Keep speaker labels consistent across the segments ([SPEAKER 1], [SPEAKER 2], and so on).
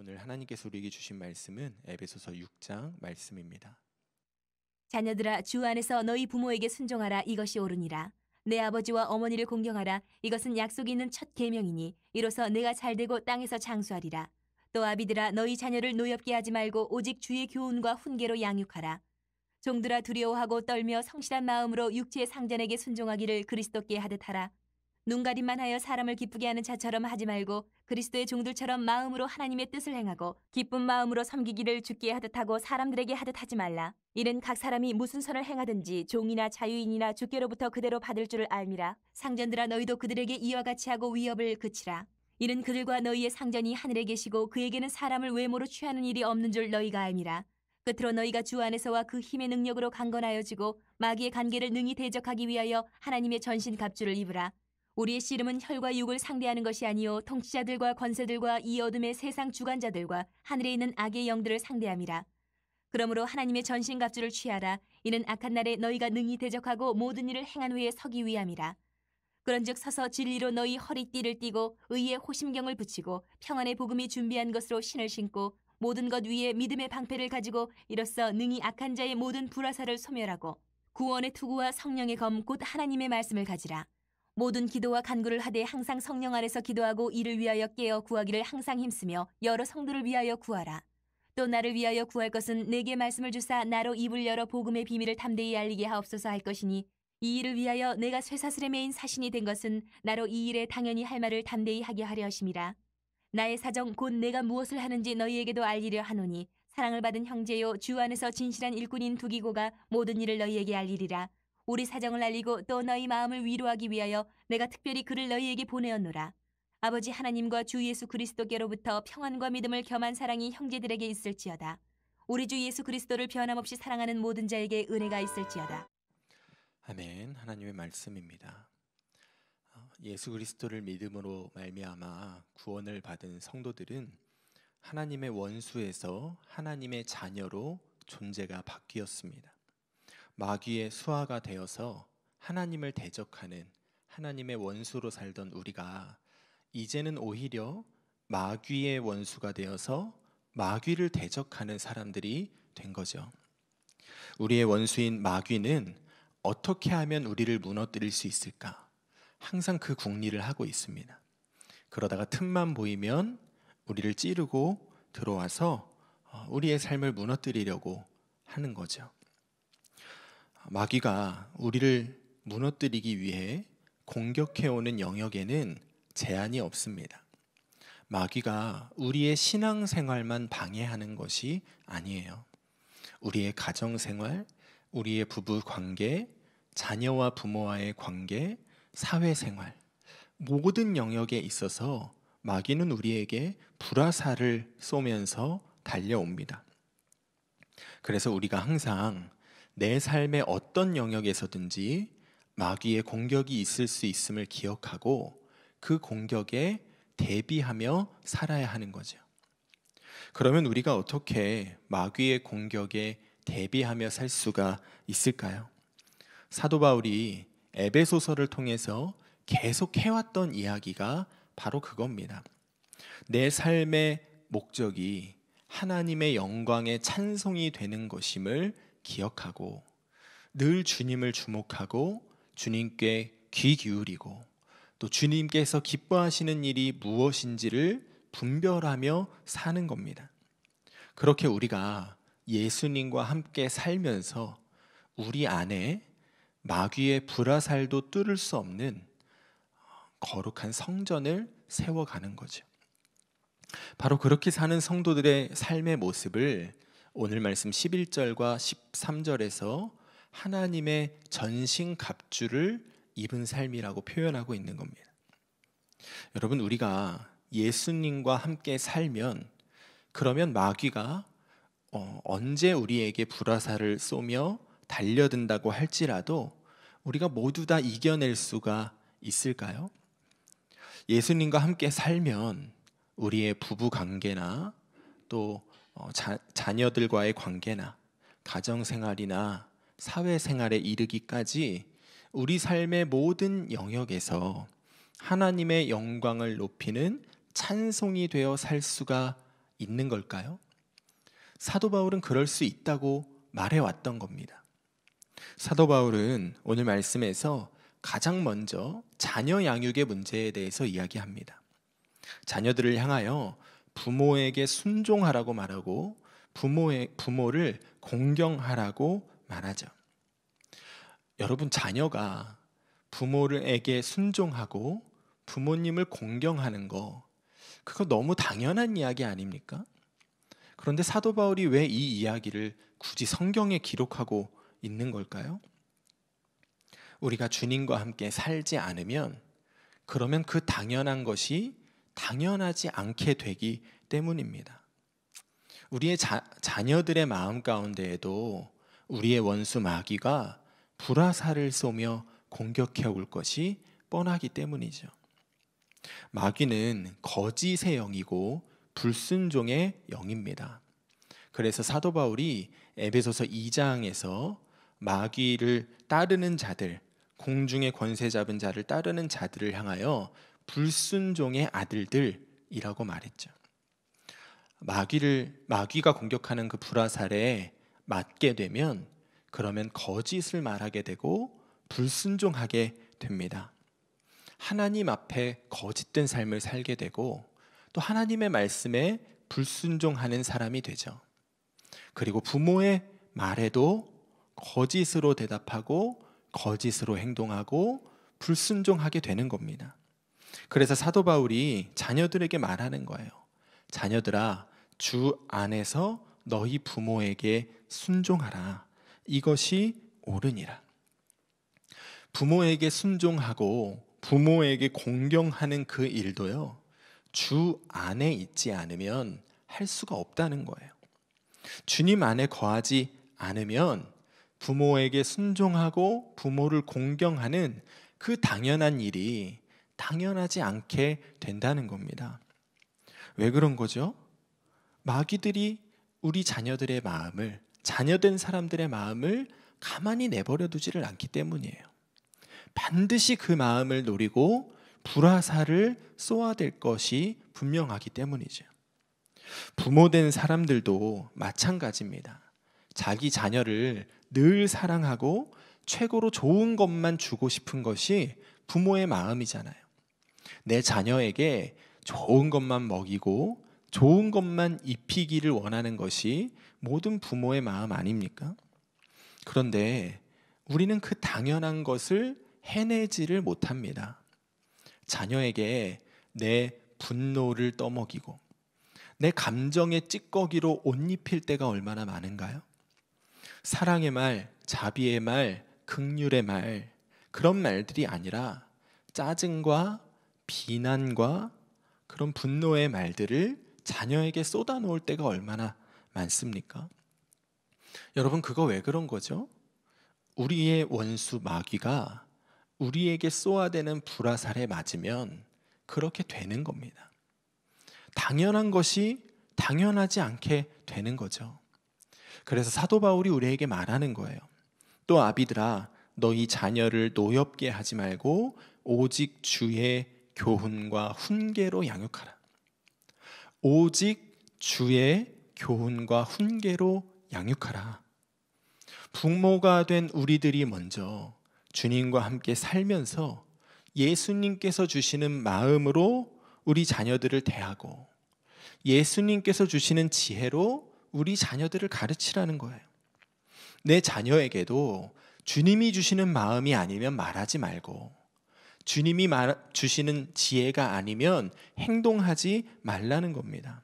[SPEAKER 1] 오늘 하나님께서 우리에게 주신 말씀은 에베소서 6장 말씀입니다.
[SPEAKER 2] 자녀들아 주 안에서 너희 부모에게 순종하라 이것이 옳으니라. 내 아버지와 어머니를 공경하라 이것은 약속이 있는 첫 계명이니 이로써 내가 잘되고 땅에서 장수하리라. 또 아비들아 너희 자녀를 노엽게 하지 말고 오직 주의 교훈과 훈계로 양육하라. 종들아 두려워하고 떨며 성실한 마음으로 육체의 상전에게 순종하기를 그리스도께 하듯 하라. 눈가림만 하여 사람을 기쁘게 하는 자처럼 하지 말고 그리스도의 종들처럼 마음으로 하나님의 뜻을 행하고 기쁜 마음으로 섬기기를 죽게 하듯 하고 사람들에게 하듯 하지 말라. 이는 각 사람이 무슨 선을 행하든지 종이나 자유인이나 주께로부터 그대로 받을 줄을 알미라. 상전들아 너희도 그들에게 이와 같이 하고 위협을 그치라. 이는 그들과 너희의 상전이 하늘에 계시고 그에게는 사람을 외모로 취하는 일이 없는 줄 너희가 알미라. 끝으로 너희가 주 안에서와 그 힘의 능력으로 강건하여지고 마귀의 관계를 능히 대적하기 위하여 하나님의 전신 갑주를 입으라. 우리의 씨름은 혈과 육을 상대하는 것이 아니요 통치자들과 권세들과 이 어둠의 세상 주관자들과 하늘에 있는 악의 영들을 상대함이라. 그러므로 하나님의 전신갑주를 취하라. 이는 악한 날에 너희가 능히 대적하고 모든 일을 행한 후에 서기 위함이라. 그런즉 서서 진리로 너희 허리띠를 띠고 의의 호심경을 붙이고 평안의 복음이 준비한 것으로 신을 신고 모든 것 위에 믿음의 방패를 가지고 이로써 능히 악한 자의 모든 불화살을 소멸하고 구원의 투구와 성령의 검 곧 하나님의 말씀을 가지라. 모든 기도와 간구를 하되 항상 성령 아래서 기도하고 이를 위하여 깨어 구하기를 항상 힘쓰며 여러 성도를 위하여 구하라. 또 나를 위하여 구할 것은 내게 말씀을 주사 나로 입을 열어 복음의 비밀을 담대히 알리게 하옵소서 할 것이니 이 일을 위하여 내가 쇠사슬에 매인 사신이 된 것은 나로 이 일에 당연히 할 말을 담대히 하게 하려 하심이라. 나의 사정 곧 내가 무엇을 하는지 너희에게도 알리려 하노니 사랑을 받은 형제요 주 안에서 진실한 일꾼인 두기고가 모든 일을 너희에게 알리리라. 우리 사정을 알리고 또 너희 마음을 위로하기 위하여 내가 특별히 그를 너희에게 보내었노라. 아버지 하나님과 주 예수 그리스도께로부터 평안과 믿음을 겸한 사랑이 형제들에게 있을지어다. 우리 주 예수 그리스도를 변함없이 사랑하는 모든 자에게 은혜가 있을지어다.
[SPEAKER 1] 아멘. 하나님의 말씀입니다. 예수 그리스도를 믿음으로 말미암아 구원을 받은 성도들은 하나님의 원수에서 하나님의 자녀로 존재가 바뀌었습니다. 마귀의 수하가 되어서 하나님을 대적하는 하나님의 원수로 살던 우리가 이제는 오히려 마귀의 원수가 되어서 마귀를 대적하는 사람들이 된 거죠. 우리의 원수인 마귀는 어떻게 하면 우리를 무너뜨릴 수 있을까? 항상 그 궁리를 하고 있습니다. 그러다가 틈만 보이면 우리를 찌르고 들어와서 어, 우리의 삶을 무너뜨리려고 하는 거죠. 마귀가 우리를 무너뜨리기 위해 공격해오는 영역에는 제한이 없습니다. 마귀가 우리의 신앙생활만 방해하는 것이 아니에요. 우리의 가정생활, 우리의 부부 관계, 자녀와 부모와의 관계, 사회생활, 모든 영역에 있어서 마귀는 우리에게 불화살을 쏘면서 달려옵니다. 그래서 우리가 항상 내 삶의 어떤 영역에서든지 마귀의 공격이 있을 수 있음을 기억하고 그 공격에 대비하며 살아야 하는 거죠. 그러면 우리가 어떻게 마귀의 공격에 대비하며 살 수가 있을까요? 사도 바울이 에베소서를 통해서 계속 해왔던 이야기가 바로 그겁니다. 내 삶의 목적이 하나님의 영광의 찬송이 되는 것임을 기억하고 늘 주님을 주목하고 주님께 귀 기울이고 또 주님께서 기뻐하시는 일이 무엇인지를 분별하며 사는 겁니다. 그렇게 우리가 예수님과 함께 살면서 우리 안에 마귀의 불화살도 뚫을 수 없는 거룩한 성전을 세워가는 거죠. 바로 그렇게 사는 성도들의 삶의 모습을 오늘 말씀 11절과 13절에서 하나님의 전신 갑주를 입은 삶이라고 표현하고 있는 겁니다. 여러분 우리가 예수님과 함께 살면 그러면 마귀가 어, 언제 우리에게 불화살을 쏘며 달려든다고 할지라도 우리가 모두 다 이겨낼 수가 있을까요? 예수님과 함께 살면 우리의 부부 관계나 또 어, 자, 자녀들과의 관계나 가정 생활이나 사회 생활에 이르기까지 우리 삶의 모든 영역에서 하나님의 영광을 높이는 찬송이 되어 살 수가 있는 걸까요? 사도 바울은 그럴 수 있다고 말해왔던 겁니다. 사도 바울은 오늘 말씀에서 가장 먼저 자녀 양육의 문제에 대해서 이야기합니다. 자녀들을 향하여 부모에게 순종하라고 말하고 부모의 부모를 공경하라고 말하죠. 여러분 자녀가 부모에게 순종하고 부모님을 공경하는 거 그거 너무 당연한 이야기 아닙니까? 그런데 사도 바울이 왜 이 이야기를 굳이 성경에 기록하고 있는 걸까요? 우리가 주님과 함께 살지 않으면 그러면 그 당연한 것이 당연하지 않게 되기 때문입니다. 우리의 자, 자녀들의 마음 가운데에도 우리의 원수 마귀가 불화살을 쏘며 공격해 올 것이 뻔하기 때문이죠. 마귀는 거짓의 영이고 불순종의 영입니다. 그래서 사도 바울이 에베소서 2장에서 마귀를 따르는 자들, 공중의 권세 잡은 자를 따르는 자들을 향하여 불순종의 아들들이라고 말했죠. 마귀를 마귀가 공격하는 그 불화살에 맞게 되면 그러면 거짓을 말하게 되고 불순종하게 됩니다. 하나님 앞에 거짓된 삶을 살게 되고 또 하나님의 말씀에 불순종하는 사람이 되죠. 그리고 부모의 말에도 거짓으로 대답하고 거짓으로 행동하고 불순종하게 되는 겁니다. 그래서 사도 바울이 자녀들에게 말하는 거예요. 자녀들아 주 안에서 너희 부모에게 순종하라. 이것이 옳으니라. 부모에게 순종하고 부모에게 공경하는 그 일도요. 주 안에 있지 않으면 할 수가 없다는 거예요. 주님 안에 거하지 않으면 부모에게 순종하고 부모를 공경하는 그 당연한 일이 당연하지 않게 된다는 겁니다. 왜 그런 거죠? 마귀들이 우리 자녀들의 마음을 자녀된 사람들의 마음을 가만히 내버려 두지를 않기 때문이에요. 반드시 그 마음을 노리고 불화살을 쏘아댈 것이 분명하기 때문이죠. 부모된 사람들도 마찬가지입니다. 자기 자녀를 늘 사랑하고 최고로 좋은 것만 주고 싶은 것이 부모의 마음이잖아요. 내 자녀에게 좋은 것만 먹이고 좋은 것만 입히기를 원하는 것이 모든 부모의 마음 아닙니까? 그런데 우리는 그 당연한 것을 해내지를 못합니다. 자녀에게 내 분노를 떠먹이고 내 감정의 찌꺼기로 옷 입힐 때가 얼마나 많은가요? 사랑의 말, 자비의 말, 극률의 말 그런 말들이 아니라 짜증과 비난과 그런 분노의 말들을 자녀에게 쏟아놓을 때가 얼마나 많습니까? 여러분 그거 왜 그런 거죠? 우리의 원수 마귀가 우리에게 쏘아대는 불화살에 맞으면 그렇게 되는 겁니다. 당연한 것이 당연하지 않게 되는 거죠. 그래서 사도 바울이 우리에게 말하는 거예요. 또 아비들아 너희 자녀를 노엽게 하지 말고 오직 주의 교훈과 훈계로 양육하라. 오직 주의 교훈과 훈계로 양육하라. 부모가 된 우리들이 먼저 주님과 함께 살면서 예수님께서 주시는 마음으로 우리 자녀들을 대하고 예수님께서 주시는 지혜로 우리 자녀들을 가르치라는 거예요. 내 자녀에게도 주님이 주시는 마음이 아니면 말하지 말고 주님이 주시는 지혜가 아니면 행동하지 말라는 겁니다.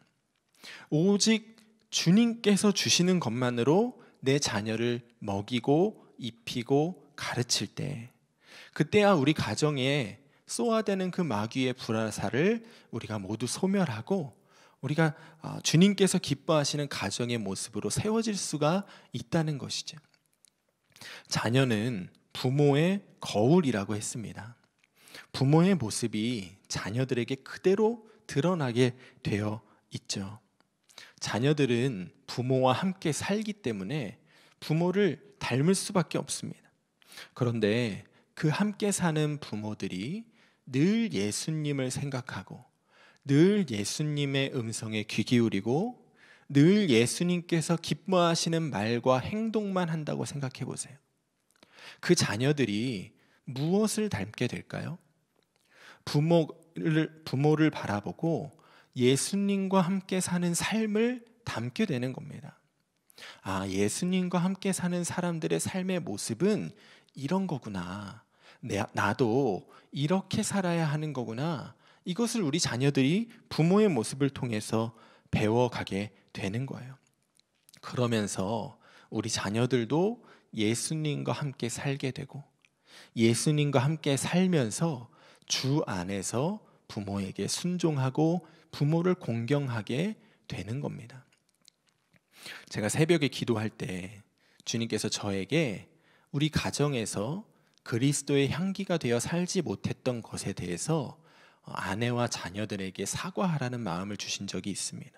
[SPEAKER 1] 오직 주님께서 주시는 것만으로 내 자녀를 먹이고 입히고 가르칠 때 그때야 우리 가정에 쏘아대는 그 마귀의 불화사를 우리가 모두 소멸하고 우리가 아, 주님께서 기뻐하시는 가정의 모습으로 세워질 수가 있다는 것이죠. 자녀는 부모의 거울이라고 했습니다. 부모의 모습이 자녀들에게 그대로 드러나게 되어 있죠. 자녀들은 부모와 함께 살기 때문에 부모를 닮을 수밖에 없습니다. 그런데 그 함께 사는 부모들이 늘 예수님을 생각하고 늘 예수님의 음성에 귀 기울이고 늘 예수님께서 기뻐하시는 말과 행동만 한다고 생각해 보세요. 그 자녀들이 무엇을 닮게 될까요? 부모를 부모를 바라보고 예수님과 함께 사는 삶을 담게 되는 겁니다. 아, 예수님과 함께 사는 사람들의 삶의 모습은 이런 거구나. 내, 나도 이렇게 살아야 하는 거구나. 이것을 우리 자녀들이 부모의 모습을 통해서 배워가게 되는 거예요. 그러면서 우리 자녀들도 예수님과 함께 살게 되고 예수님과 함께 살면서 주 안에서 부모에게 순종하고 부모를 공경하게 되는 겁니다. 제가 새벽에 기도할 때 주님께서 저에게 우리 가정에서 그리스도의 향기가 되어 살지 못했던 것에 대해서 아내와 자녀들에게 사과하라는 마음을 주신 적이 있습니다.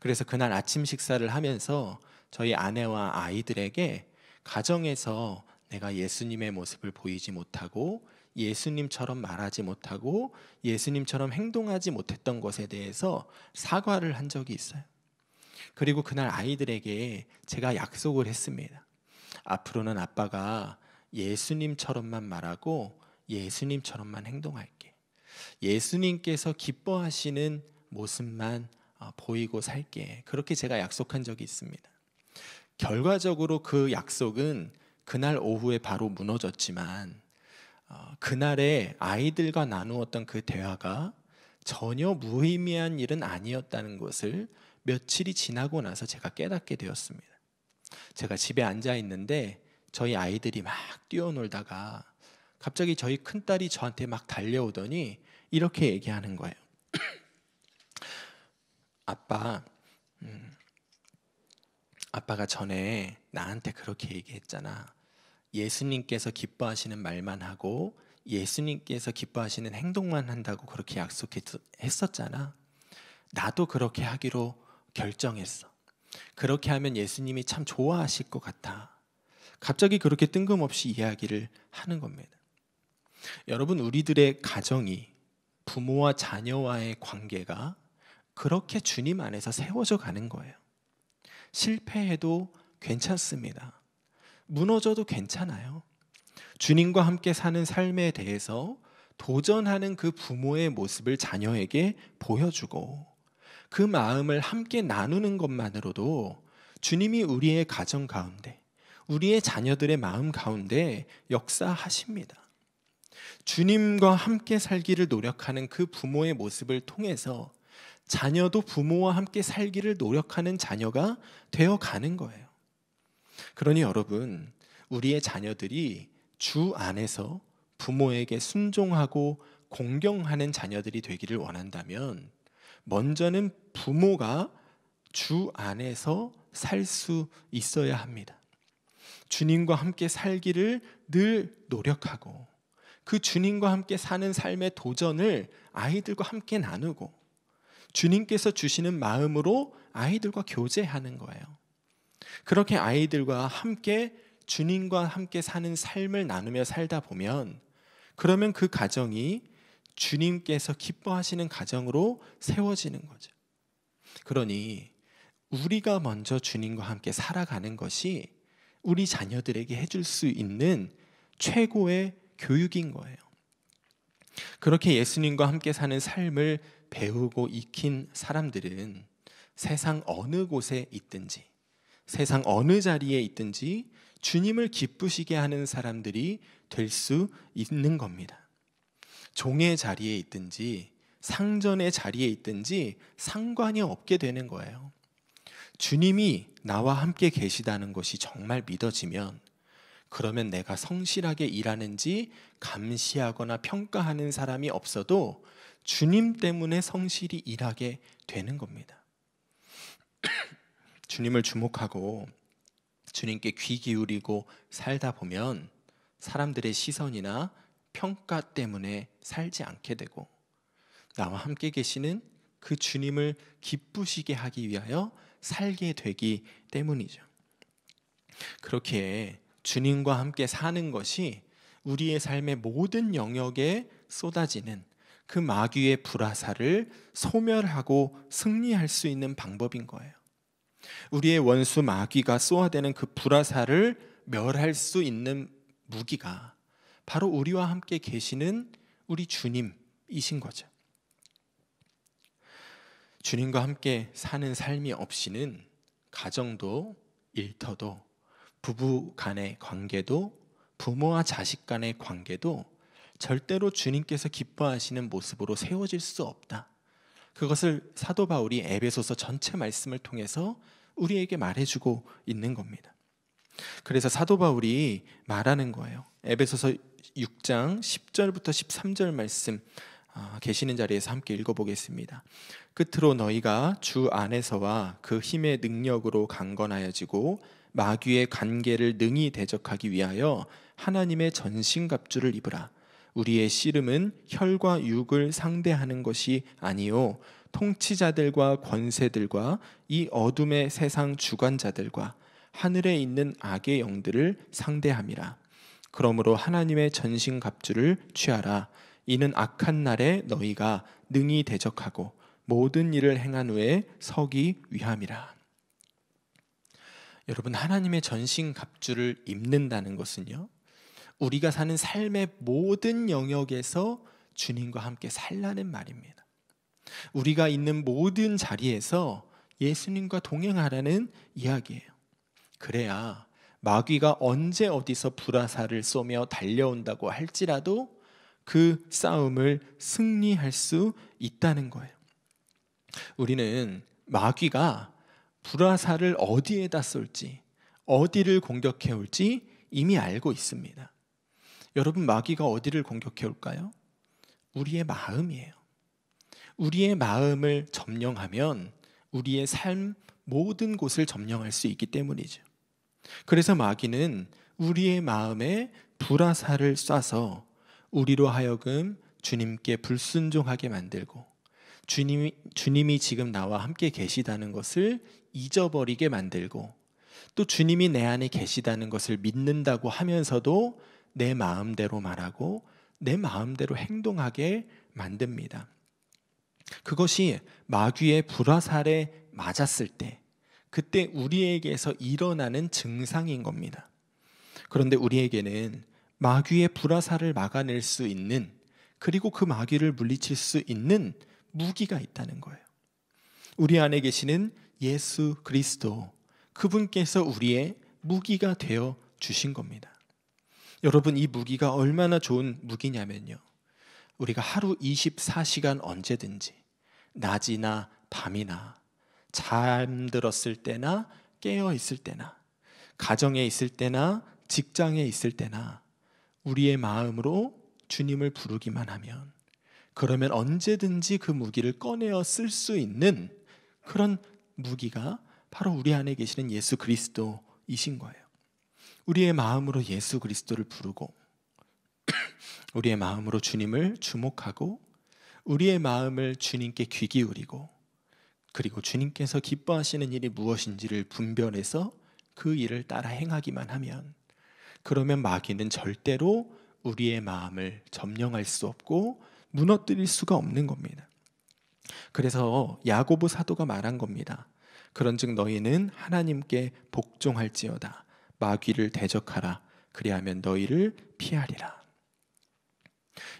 [SPEAKER 1] 그래서 그날 아침 식사를 하면서 저희 아내와 아이들에게 가정에서 내가 예수님의 모습을 보이지 못하고 예수님처럼 말하지 못하고 예수님처럼 행동하지 못했던 것에 대해서 사과를 한 적이 있어요. 그리고 그날 아이들에게 제가 약속을 했습니다. 앞으로는 아빠가 예수님처럼만 말하고 예수님처럼만 행동할게. 예수님께서 기뻐하시는 모습만 어, 보이고 살게. 그렇게 제가 약속한 적이 있습니다. 결과적으로 그 약속은 그날 오후에 바로 무너졌지만 어, 그날에 아이들과 나누었던 그 대화가 전혀 무의미한 일은 아니었다는 것을 며칠이 지나고 나서 제가 깨닫게 되었습니다. 제가 집에 앉아 있는데 저희 아이들이 막 뛰어놀다가 갑자기 저희 큰딸이 저한테 막 달려오더니 이렇게 얘기하는 거예요. 아빠, 음, 아빠가 전에 나한테 그렇게 얘기했잖아. 예수님께서 기뻐하시는 말만 하고 예수님께서 기뻐하시는 행동만 한다고 그렇게 약속했었잖아. 나도 그렇게 하기로 결정했어. 그렇게 하면 예수님이 참 좋아하실 것 같아. 갑자기 그렇게 뜬금없이 이야기를 하는 겁니다. 여러분, 우리들의 가정이 부모와 자녀와의 관계가 그렇게 주님 안에서 세워져 가는 거예요. 실패해도 괜찮습니다. 무너져도 괜찮아요. 주님과 함께 사는 삶에 대해서 도전하는 그 부모의 모습을 자녀에게 보여주고 그 마음을 함께 나누는 것만으로도 주님이 우리의 가정 가운데 우리의 자녀들의 마음 가운데 역사하십니다. 주님과 함께 살기를 노력하는 그 부모의 모습을 통해서 자녀도 부모와 함께 살기를 노력하는 자녀가 되어 가는 거예요. 그러니 여러분, 우리의 자녀들이 주 안에서 부모에게 순종하고 공경하는 자녀들이 되기를 원한다면 먼저는 부모가 주 안에서 살 수 있어야 합니다. 주님과 함께 살기를 늘 노력하고 그 주님과 함께 사는 삶의 도전을 아이들과 함께 나누고 주님께서 주시는 마음으로 아이들과 교제하는 거예요. 그렇게 아이들과 함께 주님과 함께 사는 삶을 나누며 살다 보면 그러면 그 가정이 주님께서 기뻐하시는 가정으로 세워지는 거죠. 그러니 우리가 먼저 주님과 함께 살아가는 것이 우리 자녀들에게 해줄 수 있는 최고의 교육인 거예요. 그렇게 예수님과 함께 사는 삶을 배우고 익힌 사람들은 세상 어느 곳에 있든지 세상 어느 자리에 있든지 주님을 기쁘시게 하는 사람들이 될 수 있는 겁니다. 종의 자리에 있든지 상전의 자리에 있든지 상관이 없게 되는 거예요. 주님이 나와 함께 계시다는 것이 정말 믿어지면 그러면 내가 성실하게 일하는지 감시하거나 평가하는 사람이 없어도 주님 때문에 성실히 일하게 되는 겁니다. 주님을 주목하고 주님께 귀 기울이고 살다 보면 사람들의 시선이나 평가 때문에 살지 않게 되고 나와 함께 계시는 그 주님을 기쁘시게 하기 위하여 살게 되기 때문이죠. 그렇게 주님과 함께 사는 것이 우리의 삶의 모든 영역에 쏟아지는 그 마귀의 불화사를 소멸하고 승리할 수 있는 방법인 거예요. 우리의 원수 마귀가 쏘아대는 그 불화살을 멸할 수 있는 무기가 바로 우리와 함께 계시는 우리 주님이신 거죠. 주님과 함께 사는 삶이 없이는 가정도 일터도 부부 간의 관계도 부모와 자식 간의 관계도 절대로 주님께서 기뻐하시는 모습으로 세워질 수 없다. 그것을 사도 바울이 에베소서 전체 말씀을 통해서 우리에게 말해주고 있는 겁니다. 그래서 사도 바울이 말하는 거예요. 에베소서 6장 10절부터 13절 말씀 아, 계시는 자리에서 함께 읽어보겠습니다. 끝으로 너희가 주 안에서와 그 힘의 능력으로 강건하여지고 마귀의 관계를 능히 대적하기 위하여 하나님의 전신갑주를 입으라. 우리의 씨름은 혈과 육을 상대하는 것이 아니요 통치자들과 권세들과 이 어둠의 세상 주관자들과 하늘에 있는 악의 영들을 상대함이라. 그러므로 하나님의 전신 갑주를 취하라. 이는 악한 날에 너희가 능히 대적하고 모든 일을 행한 후에 서기 위함이라. 여러분 하나님의 전신 갑주를 입는다는 것은요. 우리가 사는 삶의 모든 영역에서 주님과 함께 살라는 말입니다. 우리가 있는 모든 자리에서 예수님과 동행하라는 이야기예요. 그래야 마귀가 언제 어디서 불화살을 쏘며 달려온다고 할지라도 그 싸움을 승리할 수 있다는 거예요. 우리는 마귀가 불화살을 어디에다 쏠지, 어디를 공격해 올지 이미 알고 있습니다. 여러분, 마귀가 어디를 공격해 올까요? 우리의 마음이에요. 우리의 마음을 점령하면 우리의 삶 모든 곳을 점령할 수 있기 때문이죠. 그래서 마귀는 우리의 마음에 불화살을 쏴서 우리로 하여금 주님께 불순종하게 만들고 주님이, 주님이 지금 나와 함께 계시다는 것을 잊어버리게 만들고 또 주님이 내 안에 계시다는 것을 믿는다고 하면서도 내 마음대로 말하고 내 마음대로 행동하게 만듭니다. 그것이 마귀의 불화살에 맞았을 때 그때 우리에게서 일어나는 증상인 겁니다. 그런데 우리에게는 마귀의 불화살을 막아낼 수 있는 그리고 그 마귀를 물리칠 수 있는 무기가 있다는 거예요. 우리 안에 계시는 예수 그리스도 그분께서 우리의 무기가 되어 주신 겁니다. 여러분 이 무기가 얼마나 좋은 무기냐면요. 우리가 하루 24시간 언제든지 낮이나 밤이나 잠들었을 때나 깨어 있을 때나 가정에 있을 때나 직장에 있을 때나 우리의 마음으로 주님을 부르기만 하면 그러면 언제든지 그 무기를 꺼내어 쓸 수 있는 그런 무기가 바로 우리 안에 계시는 예수 그리스도이신 거예요. 우리의 마음으로 예수 그리스도를 부르고 우리의 마음으로 주님을 주목하고 우리의 마음을 주님께 귀 기울이고 그리고 주님께서 기뻐하시는 일이 무엇인지를 분별해서 그 일을 따라 행하기만 하면 그러면 마귀는 절대로 우리의 마음을 점령할 수 없고 무너뜨릴 수가 없는 겁니다. 그래서 야고보 사도가 말한 겁니다. 그런즉 너희는 하나님께 복종할지어다 마귀를 대적하라 그리하면 너희를 피하리라.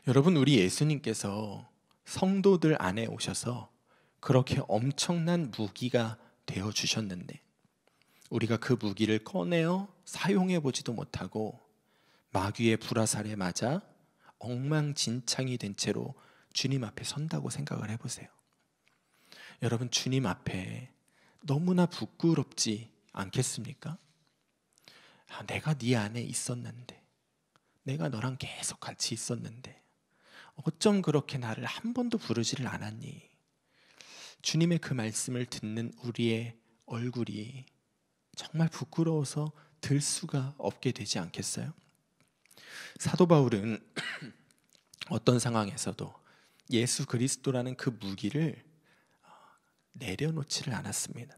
[SPEAKER 1] 여러분 우리 예수님께서 성도들 안에 오셔서 그렇게 엄청난 무기가 되어 주셨는데 우리가 그 무기를 꺼내어 사용해 보지도 못하고 마귀의 불화살에 맞아 엉망진창이 된 채로 주님 앞에 선다고 생각을 해보세요. 여러분 주님 앞에 너무나 부끄럽지 않겠습니까? 아, 내가 네 안에 있었는데 내가 너랑 계속 같이 있었는데 어쩜 그렇게 나를 한 번도 부르지를 않았니? 주님의 그 말씀을 듣는 우리의 얼굴이 정말 부끄러워서 들 수가 없게 되지 않겠어요? 사도 바울은 어떤 상황에서도 예수 그리스도라는 그 무기를 어, 내려놓지를 않았습니다.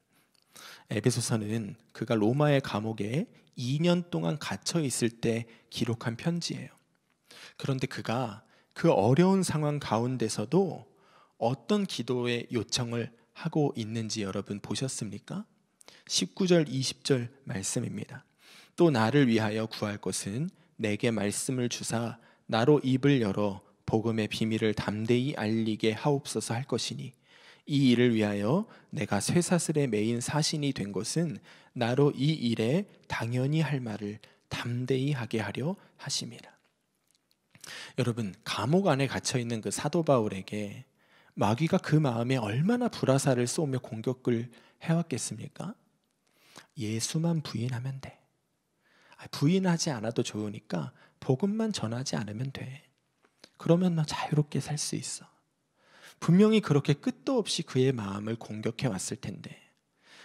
[SPEAKER 1] 에베소서는 그가 로마의 감옥에 2년 동안 갇혀 있을 때 기록한 편지예요. 그런데 그가 그 어려운 상황 가운데서도 어떤 기도의 요청을 하고 있는지 여러분 보셨습니까? 19절, 20절 말씀입니다. 또 나를 위하여 구할 것은 내게 말씀을 주사 나로 입을 열어 복음의 비밀을 담대히 알리게 하옵소서 할 것이니 이 일을 위하여 내가 쇠사슬에 매인 사신이 된 것은 나로 이 일에 당연히 할 말을 담대히 하게 하려 하심이라. 여러분 감옥 안에 갇혀 있는 그 사도 바울에게 마귀가 그 마음에 얼마나 불화살을 쏘며 공격을 해왔겠습니까? 예수만 부인하면 돼. 아, 부인하지 않아도 좋으니까 복음만 전하지 않으면 돼. 그러면 너 자유롭게 살 수 있어. 분명히 그렇게 끝도 없이 그의 마음을 공격해 왔을 텐데.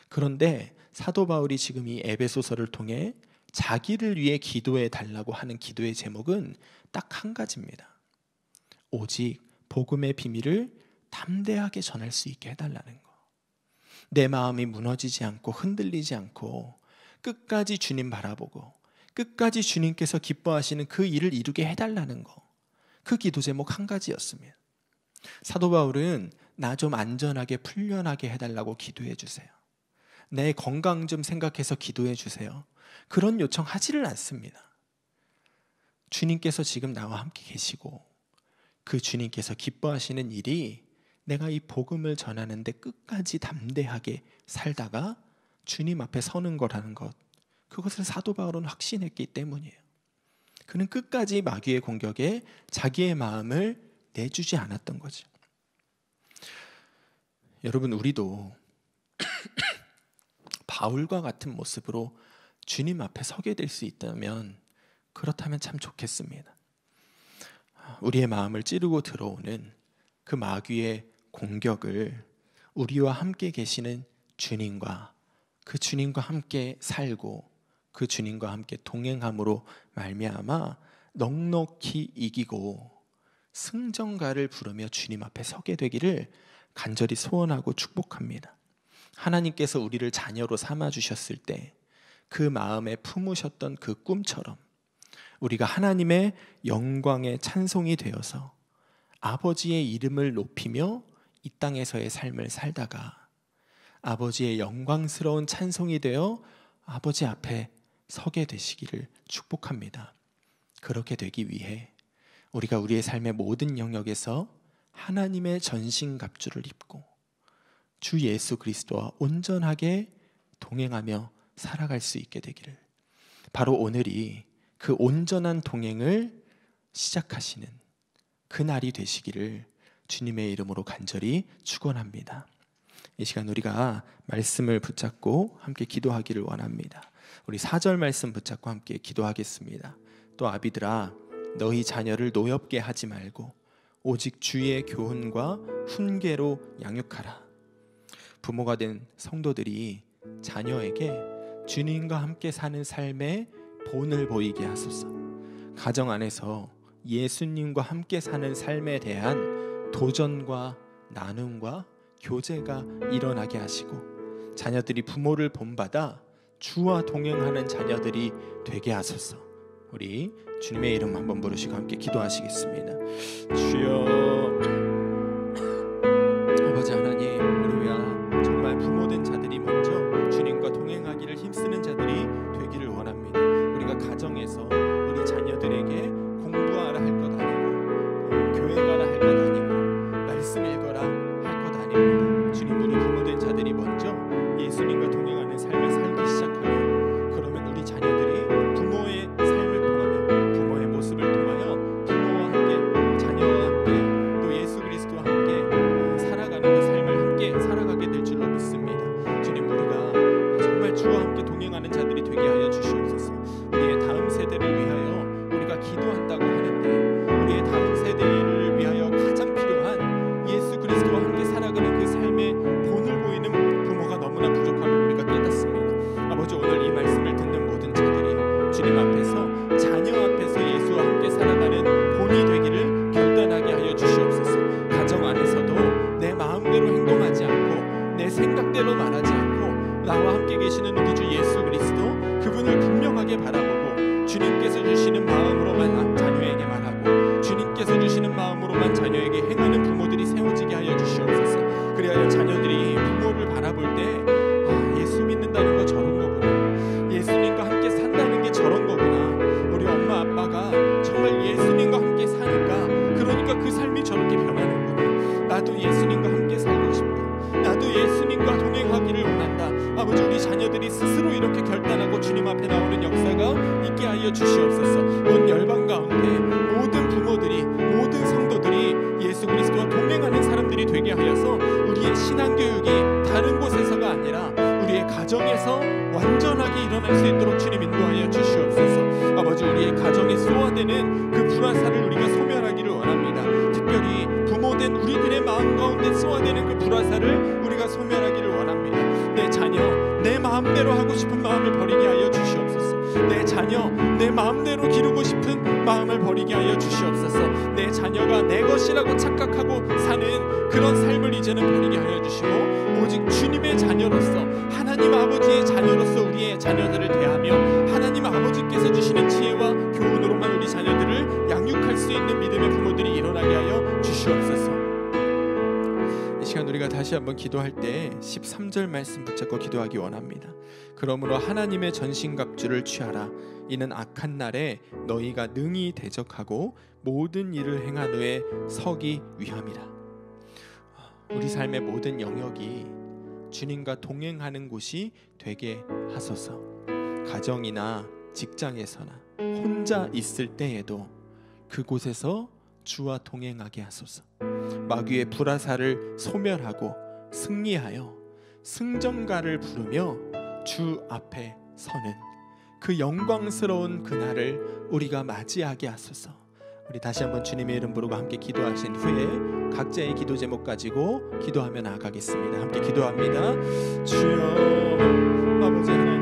[SPEAKER 1] 그런데 사도 바울이 지금 이 에베소서를 통해 자기를 위해 기도해 달라고 하는 기도의 제목은 딱 한 가지입니다. 오직 복음의 비밀을 담대하게 전할 수 있게 해달라는 거. 내 마음이 무너지지 않고 흔들리지 않고 끝까지 주님 바라보고 끝까지 주님께서 기뻐하시는 그 일을 이루게 해달라는 거. 그 기도 제목 한 가지였습니다. 사도 바울은 나 좀 안전하게 풀려나게 해달라고 기도해 주세요. 내 건강 좀 생각해서 기도해 주세요. 그런 요청하지를 않습니다. 주님께서 지금 나와 함께 계시고 그 주님께서 기뻐하시는 일이 내가 이 복음을 전하는데 끝까지 담대하게 살다가 주님 앞에 서는 거라는 것. 그것을 사도 바울은 확신했기 때문이에요. 그는 끝까지 마귀의 공격에 자기의 마음을 내주지 않았던 거지. 여러분 우리도 바울과 같은 모습으로 주님 앞에 서게 될 수 있다면 그렇다면 참 좋겠습니다. 우리의 마음을 찌르고 들어오는 그 마귀의 공격을 우리와 함께 계시는 주님과 그 주님과 함께 살고 그 주님과 함께 동행함으로 말미암아 넉넉히 이기고 승정가를 부르며 주님 앞에 서게 되기를 간절히 소원하고 축복합니다. 하나님께서 우리를 자녀로 삼아 주셨을 때 그 마음에 품으셨던 그 꿈처럼 우리가 하나님의 영광의 찬송이 되어서 아버지의 이름을 높이며 이 땅에서의 삶을 살다가 아버지의 영광스러운 찬송이 되어 아버지 앞에 서게 되시기를 축복합니다. 그렇게 되기 위해 우리가 우리의 삶의 모든 영역에서 하나님의 전신갑주를 입고 주 예수 그리스도와 온전하게 동행하며 살아갈 수 있게 되기를 바로 오늘이 그 온전한 동행을 시작하시는 그 날이 되시기를 주님의 이름으로 간절히 축원합니다. 이 시간 우리가 말씀을 붙잡고 함께 기도하기를 원합니다. 우리 사절 말씀 붙잡고 함께 기도하겠습니다. 또 아비들아 너희 자녀를 노엽게 하지 말고 오직 주의 교훈과 훈계로 양육하라. 부모가 된 성도들이 자녀에게 주님과 함께 사는 삶의 본을 보이게 하소서. 가정 안에서 예수님과 함께 사는 삶에 대한 도전과 나눔과 교제가 일어나게 하시고 자녀들이 부모를 본받아 주와 동행하는 자녀들이 되게 하소서. 우리 주님의 이름 한번 부르시고 함께 기도하시겠습니다. 주여
[SPEAKER 3] 버리게 하여 주시고 오직 주님의 자녀로서 하나님 아버지의 자녀로서 우리의 자녀들을 대하며 하나님 아버지께서 주시는 지혜와 교훈으로만 우리 자녀들을 양육할 수 있는 믿음의 부모들이 일어나게 하여 주시옵소서. 이 시간 우리가 다시 한번 기도할 때 13절 말씀 붙잡고
[SPEAKER 1] 기도하기 원합니다. 그러므로 하나님의 전신갑주를 취하라. 이는 악한 날에 너희가 능히 대적하고 모든 일을 행한 후에 서기 위함이라. 우리 삶의 모든 영역이 주님과 동행하는 곳이 되게 하소서. 가정이나 직장에서나 혼자 있을 때에도 그곳에서 주와 동행하게 하소서. 마귀의 불화살을 소멸하고 승리하여 승전가를 부르며 주 앞에 서는 그 영광스러운 그날을 우리가 맞이하게 하소서. 우리 다시 한번 주님의 이름 부르고 함께 기도하신 후에 각자의 기도 제목 가지고 기도하며 나아가겠습니다. 함께 기도합니다.
[SPEAKER 3] 주여 아버지 하나님